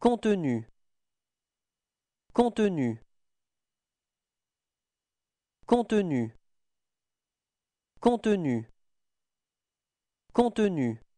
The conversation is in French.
contenu contenu contenu contenu contenu